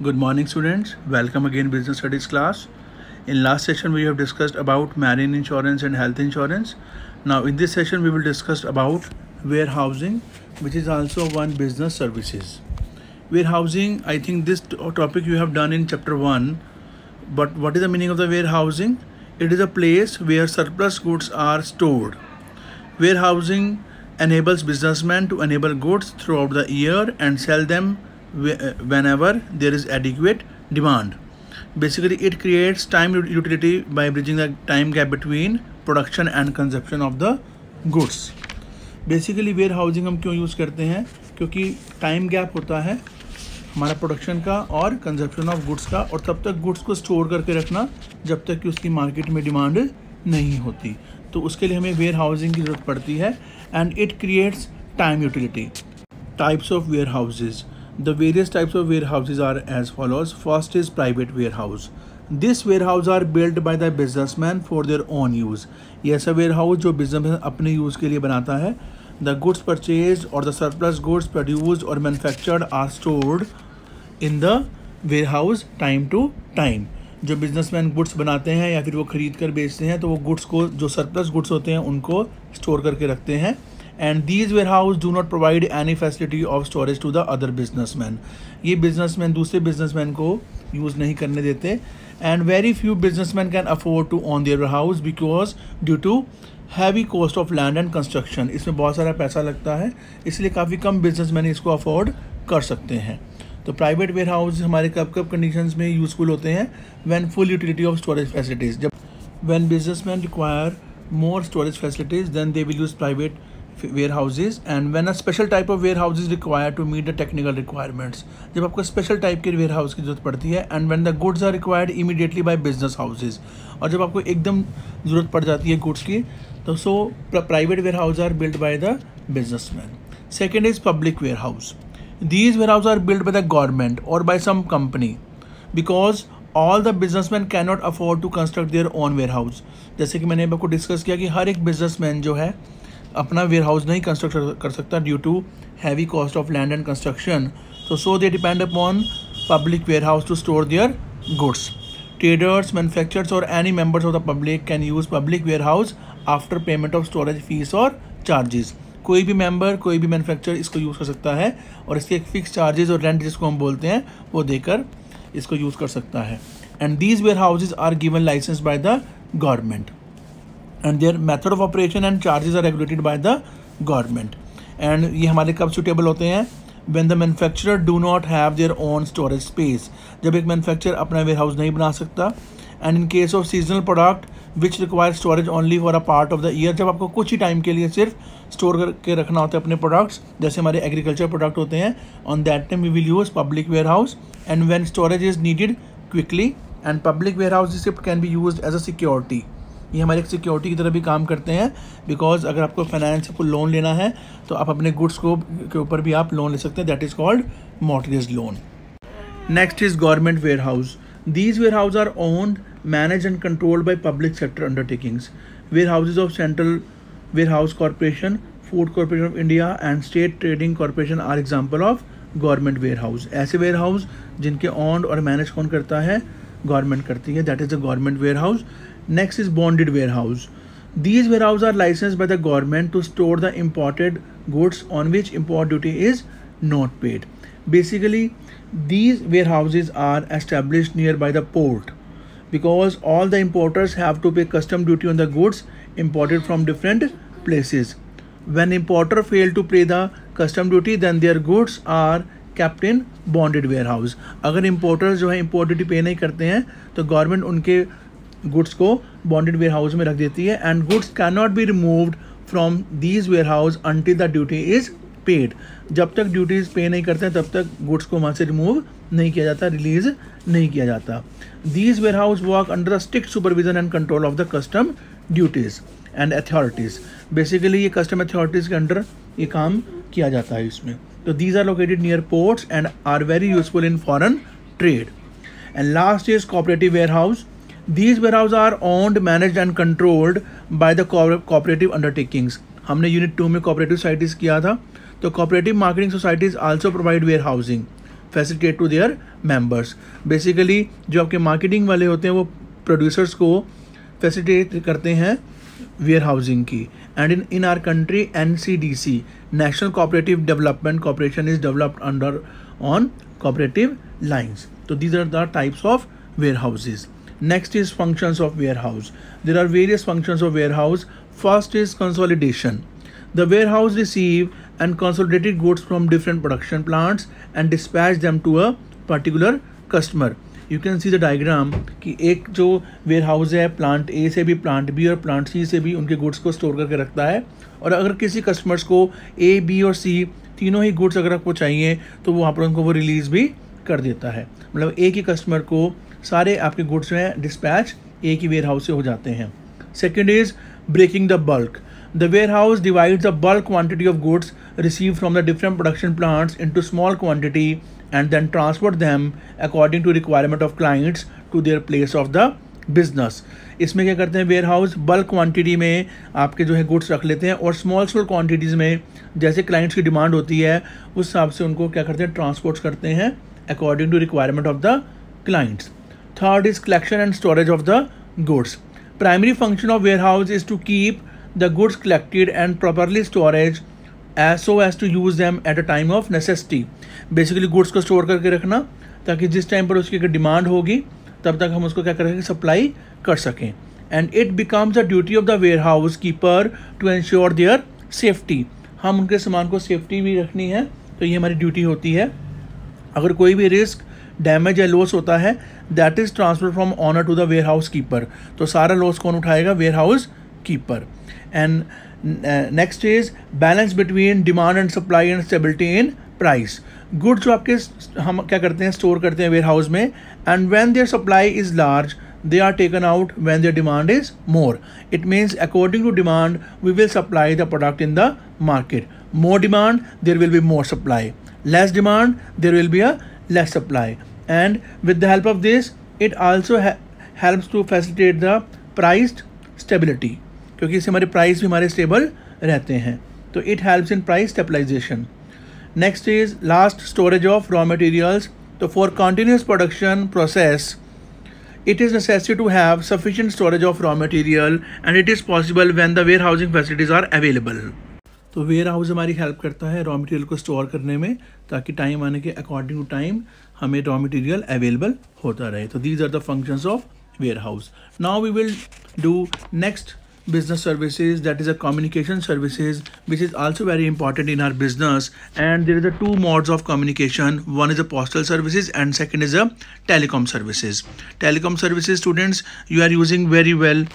Good morning students. Welcome again business studies class. In last session we have discussed about marine insurance and health insurance. Now in this session we will discuss about warehousing which is also one business services. Warehousing I think this uh, topic you have done in chapter 1 but what is the meaning of the warehousing? It is a place where surplus goods are stored. Warehousing enables businessmen to enable goods throughout the year and sell them Uh, whenever there is adequate demand. Basically, it creates time utility by bridging the time gap between production and consumption of the goods basically warehousing हम क्यों use करते हैं क्योंकि time gap होता है हमारा production का और कंजप्शन ऑफ गुड्स का और तब तक गुड्स को स्टोर करके रखना जब तक कि उसकी मार्केट में डिमांड नहीं होती तो उसके लिए हमें वेयर हाउसिंग की ज़रूरत पड़ती है and it creates time utility types of warehouses The various types of warehouses are as follows. First is private warehouse. This warehouse are build by the for man for use own use warehouse jo businessman house जो ke अपने यूज़ के लिए बनाता है the goods purchase और the surplus goods are और in are warehouse in the warehouse time to time जो बिजनेसमैन गुड्स बनाते हैं या फिर वो ख़रीद कर बेचते हैं तो वो गुड्स को जो सरप्लस गुड्स होते हैं उनको स्टोर करके रखते हैं and these warehouse do not provide any facility of storage to the other business man ये बिजनेस मैन दूसरे मैन को यूज़ नहीं करने देते and very few few man can afford to own their house because due to heavy cost of land and construction इसमें बहुत सारा पैसा लगता है इसलिए काफ़ी कम मैन इसको अफोर्ड कर सकते हैं तो प्राइवेट वेयर हाउस हमारे कब कब कंडीशन में यूजफुल होते हैं when full utility of storage facilities जब when man require more storage facilities then they will use private warehouses and when a special type of warehouse is required to meet the technical requirements जब आपको special type के warehouse की ज़रूरत पड़ती है and when the goods are required immediately by business houses और जब आपको एकदम ज़रूरत पड़ जाती है goods की तो so private warehouse are built by the businessman second is public warehouse these warehouses are built by the government or by some company because all the businessman can not afford to construct their own warehouse जैसे कि मैंने आपको discuss किया कि हर एक businessman जो है अपना वेयर हाउस नहीं कंस्ट्रक्ट कर सकता due to heavy cost of land and construction तो so they depend upon public warehouse to store their goods traders manufacture और any members of the public can use public warehouse after payment of storage fees और charges कोई भी member कोई भी manufacture इसको use कर सकता है और इसके एक फिक्स चार्जेस और रेंट जिसको हम बोलते हैं वो देकर इसको यूज़ कर सकता है and these warehouses are given license by the government and their method of operation and charges are regulated by the government and ये हमारे कब सुटेबल होते हैं when the manufacturer do not have their own storage space जब एक manufacture अपना warehouse नहीं बना सकता and in case of seasonal product which require storage only for a part of the year जब आपको कुछ ही टाइम के लिए सिर्फ स्टोर करके रखना होता है अपने प्रोडक्ट्स जैसे हमारे एग्रीकल्चर प्रोडक्ट होते हैं on that time we will use public warehouse and when storage is needed quickly and public warehouse can be use as a security ये हमारे एक सिक्योरिटी की तरफ भी काम करते हैं बिकॉज अगर आपको फाइनेंस को लोन लेना है तो आप अपने गुड्स को के ऊपर भी आप लोन ले सकते हैं that is called mortgage loan next is government warehouse these warehouse are own manage and controlled by public sector undertakings warehouses of central warehouse corporation food corporation of India and state trading corporation are example of government warehouse ऐसे warehouse जिनके own और manage कौन करता है government करती है that is a government warehouse Next is bonded warehouse. These warehouses are licensed by the government to store the imported goods on which import duty is not paid. Basically, these warehouses are established nearby the port because all the importers have to pay custom duty on the goods imported from different places. When importer fail to pay the custom duty, then their goods are kept in bonded warehouse. agar importers jo hai import duty pay nahi karte hain to government unke goods को bonded warehouse में रख देती है and goods can not be removed from these warehouse until the duty is paid जब तक duties पे नहीं करते तब तक गुड्स को वहाँ से रिमूव नहीं किया जाता रिलीज़ नहीं किया जाता these warehouse work under the strict supervision and control of the custom duties and authorities basically ये कस्टम अथॉरिटीज़ के अंडर ये काम किया जाता है इसमें तो these are located near ports and are very useful in foreign trade and last is cooperative warehouse these warehouse are owned manage and controlled by the cooperative undertakings हमने unit two में cooperative societies किया था तो cooperative marketing societies also provide warehousing facilitate to their members basically जो आपके marketing वाले होते हैं वो प्रोड्यूसर्स को फैसिलिटेट करते हैं वेयर हाउसिंग की and in in our country N C D C national cooperative development corporation is developed under on cooperative lines तो these are the types of warehouses Next is functions of warehouse. There are various functions of warehouse. First is consolidation. The warehouse receive and consolidated goods from different production plants and dispatch them to a particular customer. you can see the diagram कि एक जो warehouse house है plant A से भी plant B और plant C से भी उनके गुड्स को स्टोर करके रखता है और अगर किसी कस्टमर्स को ए बी और सी तीनों ही गुड्स अगर आपको चाहिए तो वहाँ पर उनको वो रिलीज़ भी कर देता है मतलब एक ही कस्टमर को सारे आपके गुड्स जो हैं डिस्पैच एक ही वेयर हाउस से हो जाते हैं second is breaking the bulk the warehouse divide the bulk quantity of goods receive from the different production plants into small quantity and then transport them according to requirement of clients to their place of the business इसमें क्या करते हैं ware house bulk quantity में आपके जो है goods रख लेते हैं और स्मॉल स्मॉल क्वान्टिटीज में जैसे क्लाइंट्स की डिमांड होती है उस हिसाब से उनको क्या करते हैं ट्रांसपोर्ट करते हैं according to requirement of the clients Third is collection and storage of the goods. Primary function of warehouse is to keep the goods collected and properly storage as so as to use them at a time of necessity. Basically goods को store करके रखना ताकि जिस time पर उसकी demand होगी तब तक हम उसको क्या करेंगे supply कर सकें and it becomes the duty of the warehouse keeper to ensure their safety हम उनके सामान को सेफ्टी भी रखनी है तो ये हमारी ड्यूटी होती है अगर कोई भी रिस्क डैमेज या लॉस होता है that is transfer from owner to the warehouse keeper तो सारा लॉस कौन उठाएगा warehouse keeper and next is balance between demand and supply and stability in price goods जो आपके हम क्या करते हैं स्टोर करते हैं वेयर हाउस में and when their supply is large they are taken out when their demand is more it means according to demand we will supply the product in the market more demand there will be more supply less demand there will be a less supply and with the help of this it also helps to facilitate the price stability क्योंकि इससे हमारे price भी हमारे stable रहते हैं तो it helps in price stabilization next is last storage of raw materials तो for continuous production process it is necessary to have sufficient storage of raw material and it is possible when the warehousing facilities are available तो warehouse हमारी help करता है raw material को store करने में ताकि time आने के अकॉर्डिंग टू टाइम हमें रॉ मटेरियल अवेलेबल होता रहे तो these are the function of warehouse now we will do next business services that is a communication services which is also very important in our business and there is a two modes of communication one is a postal services and second is a telecom services telecom services students you are using very well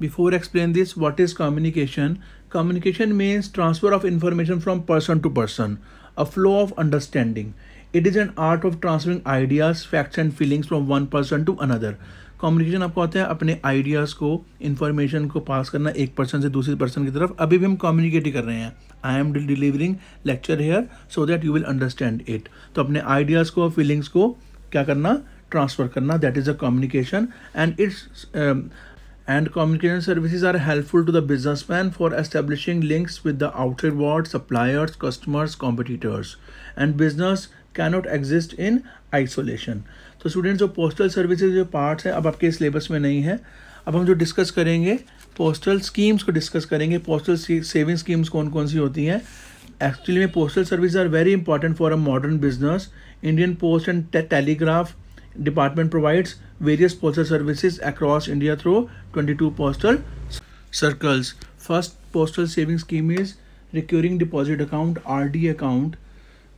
before explain this what is communication communication means transfer of information from person to person a flow of understanding it is an art of transferring ideas facts and feelings from one person to another communication आपको आता है अपने ideas को information को पास करना एक person से दूसरे पर्सन की तरफ अभी भी हम कम्युनिकेट ही कर रहे हैं I am delivering lecture here so that you will understand it तो अपने आइडियाज़ को और फीलिंग्स को क्या करना ट्रांसफ़र करना that is a communication and it's and communication services are helpful to the business man for establishing links with the outer world suppliers customers competitors and business cannot exist in isolation तो student जो postal services जो part है अब आपके syllabus में नहीं है अब हम जो डिस्कस करेंगे पोस्टल स्कीम्स को डिस्कस करेंगे पोस्टल सेविंग स्कीम्स कौन कौन सी होती हैं एक्चुअली में postal service are very important for a modern business Indian post and telegraph department provides various postal services across India through 22 postal circles first postal saving scheme is recurring deposit account or account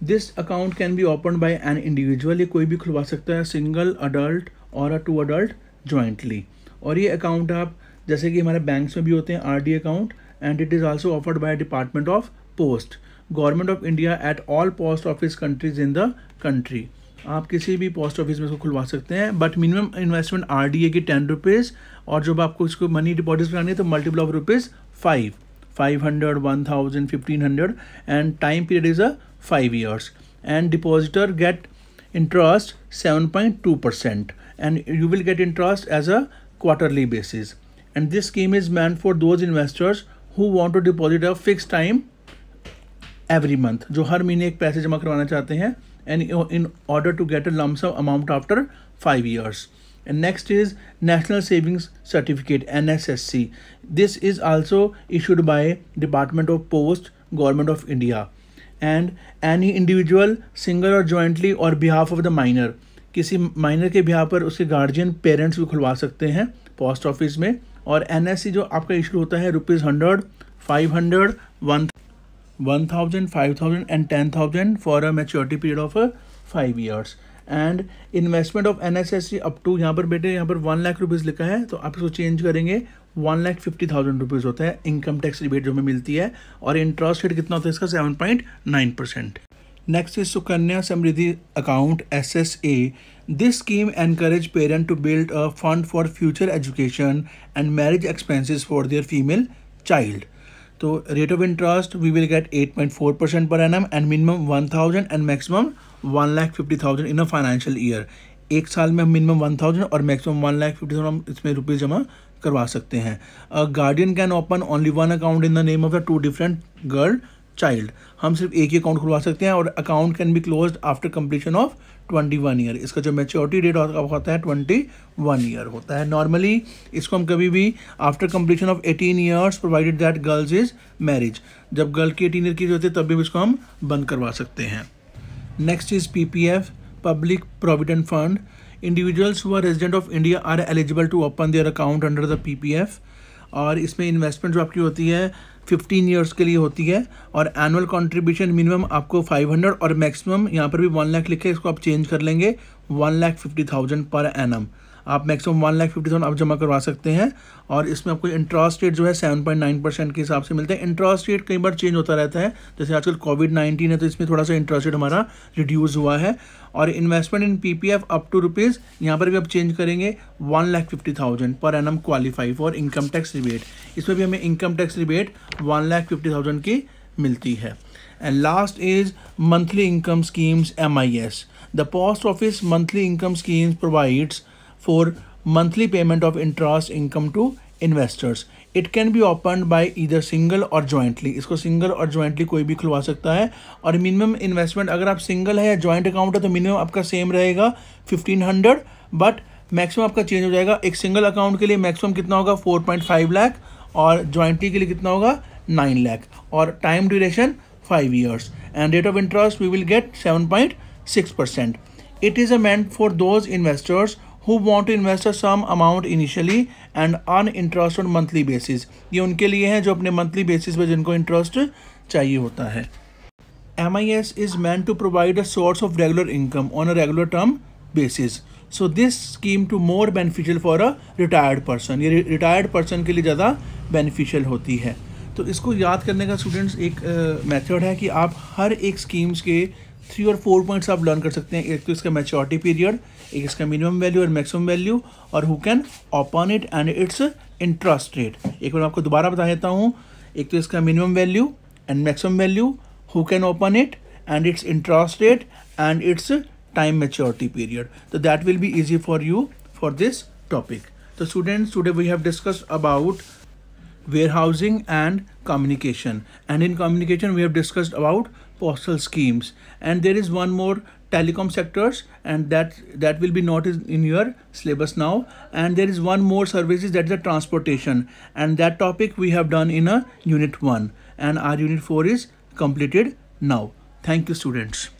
this account can be open by an individual ये कोई भी खुलवा सकता है single adult और अ to adult jointly और ये account आप जैसे कि हमारे बैंक्स में भी होते हैं RD account and it is also offered by department of post government of India at all post office countries in the country आप किसी भी पोस्ट ऑफिस में इसको खुलवा सकते हैं but minimum investment R D A की टेन रुपीज़ और जब आपको इसको मनी डिपॉजिट करानी है तो multiple of rupees five five hundred one thousand fifteen hundred and time period is a 5 years and depositor get interest 7.2% and you will get interest as a quarterly basis and this scheme is meant for those investors who want to deposit a fixed time every month जो हर महीने एक पैसे जमा करवाना चाहते हैं and in order to get a lump sum amount after five years and next is national savings certificate nssc this is also issued by department of post government of india and any individual single और jointly और behalf of the minor किसी minor के behalf पर उसके guardian parents भी खुलवा सकते हैं पोस्ट ऑफिस में और एन जो आपका इशू होता है rupees hundred five hundred one one thousand five thousand and ten thousand for a maturity period of five years and investment of N S S C up to यहाँ पर बेटे यहाँ पर वन लाख रुपीज़ लिखा है तो आप इसको चेंज करेंगे one lakh fifty thousand rupees होता है इनकम टैक्स रिबेट जो हमें मिलती है और इंटरेस्ट रेट कितना होता है इसका seven point nine percent next is Sukanya Samriddhi account S S A this scheme encourage parent to build a fund for future education and marriage expenses for their female child तो rate of interest we will get at point four percent per annum and minimum one thousand and maximum one lakh fifty thousand in a financial year एक साल में हम minimum one thousand और maximum one lakh fifty thousand इसमें rupees जमा करवा सकते हैं guardian can open only one account in the name of the two different girl child हम सिर्फ एक ही अकाउंट खुलवा सकते हैं और account can be close after completion of twenty one year इसका जो मेच्योरिटी डेट होता है ट्वेंटी वन ईयर होता है नॉर्मली इसको हम कभी भी after completion of eighteen years provided that girls is marriage जब गर्ल की एटीन ईयर की होती है तब भी इसको हम बंद करवा सकते हैं next is P P F public provident fund individuals हुआ resident of India are eligible to open their account under the PPF और इसमें इन्वेस्टमेंट जो आपकी होती है 15 इयर्स के लिए होती है और एनुअल कंट्रीब्यूशन मिनिमम आपको 500 और मैक्सिमम यहाँ पर भी वन लाख लिखे इसको आप चेंज कर लेंगे one lakh fifty thousand per annum आप maximum one lakh fifty thousand आप जमा करवा सकते हैं और इसमें आपको इंटरेस्ट रेट जो है सेवन पॉइंट नाइन परसेंट के हिसाब से मिलते हैं इंटरेस्ट रेट कई बार चेंज होता रहता है जैसे आजकल कोविड नाइन्टीन है तो इसमें थोड़ा सा इंटरेस्ट रेट हमारा रिड्यूस हुआ है और investment in P P F up to rupees यहाँ पर भी आप चेंज करेंगे one lakh fifty thousand per annum qualify for income tax rebate इसमें भी हमें income tax rebate one lakh fifty thousand की मिलती है and last is monthly income schemes M I S the post office monthly income schemes provides for monthly payment of interest income to investors it can be open by either single और jointly इसको single और jointly कोई भी खुलवा सकता है और minimum investment अगर आप सिंगल है या जॉइंट अकाउंट है तो मिनिमम आपका सेम रहेगा फिफ्टीन हंड्रेड बट मैक्सिमम आपका चेंज हो जाएगा एक सिंगल अकाउंट के लिए मैक्सिमम कितना होगा फोर पॉइंट फाइव लैख और ज्वाइंटली के लिए कितना होगा नाइन लाख और time duration five years and rate of interest we will get seven point six percent it is a meant for those investors who want to invest some amount initially and an interest on monthly basis ये उनके लिए हैं जो अपने monthly basis पर जिनको interest चाहिए होता है M I S is meant to provide a source of regular income on a regular term basis so this scheme to more beneficial for a retired person ये रिटायर्ड पर्सन के लिए ज़्यादा beneficial होती है तो इसको याद करने का स्टूडेंट्स एक मेथड uh, है कि आप हर एक स्कीम्स के थ्री और फोर पॉइंट्स आप लर्न कर सकते हैं एक तो इसका मैच्योरिटी पीरियड एक इसका मिनिमम वैल्यू और मैक्सिमम वैल्यू और who can open it and its interest rate एक बार आपको दोबारा बता देता हूँ एक तो इसका minimum value and maximum value who can open it and its interest rate and its time maturity period तो that will be easy for you for this topic तो students today we have discuss about housing and communication and in communication we have discussed about postal schemes and there is one more telecom sectors and that that will be not in your syllabus now and there is one more services that is the transportation and that topic we have done in a unit 1 and our unit 4 is completed now thank you students